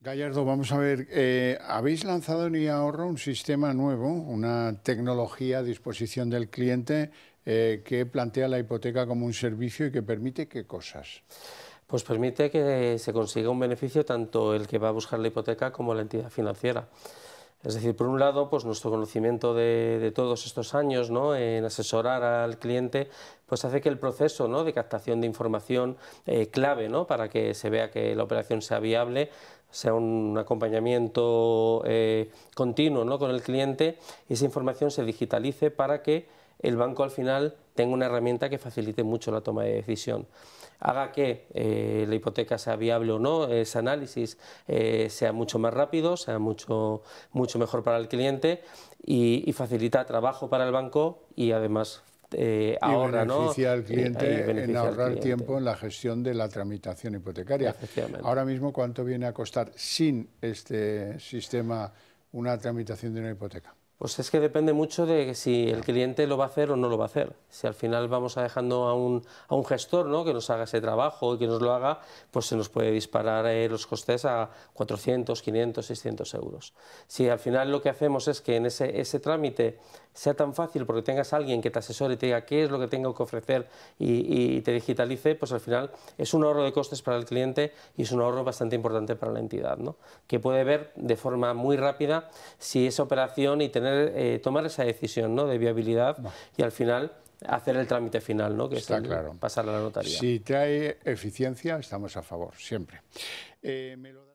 Gallardo, vamos a ver, eh, habéis lanzado en iAhorro un sistema nuevo, una tecnología a disposición del cliente eh, que plantea la hipoteca como un servicio y que permite qué cosas. Pues permite que se consiga un beneficio tanto el que va a buscar la hipoteca como la entidad financiera. Es decir, por un lado, pues nuestro conocimiento de, todos estos años ¿no? en asesorar al cliente, pues hace que el proceso ¿no? de captación de información eh, clave ¿no? para que se vea que la operación sea viable, sea un acompañamiento eh, continuo ¿no? con el cliente y esa información se digitalice para que el banco al final tenga una herramienta que facilite mucho la toma de decisión. Haga que eh, la hipoteca sea viable o no, ese análisis eh, sea mucho más rápido, sea mucho, mucho mejor para el cliente y, facilita trabajo para el banco y además eh, beneficia al cliente en ahorrar tiempo en la gestión de la tramitación hipotecaria. Ahora mismo, ¿cuánto viene a costar sin este sistema una tramitación de una hipoteca? Pues es que depende mucho de si el cliente lo va a hacer o no lo va a hacer. Si al final vamos a dejando a un, gestor ¿no? que nos haga ese trabajo y que nos lo haga, pues se nos puede disparar eh, los costes a 400, 500, 600 euros. Si al final lo que hacemos es que en ese, trámite sea tan fácil porque tengas a alguien que te asesore y te diga qué es lo que tengo que ofrecer y, y te digitalice, pues al final es un ahorro de costes para el cliente y es un ahorro bastante importante para la entidad, ¿no? que puede ver de forma muy rápida si esa operación y tener eh, tomar esa decisión ¿no? de viabilidad y al final hacer el trámite final, ¿no? que Está es claro. pasar a la notaría. Si trae eficiencia, estamos a favor, siempre. Eh, me lo...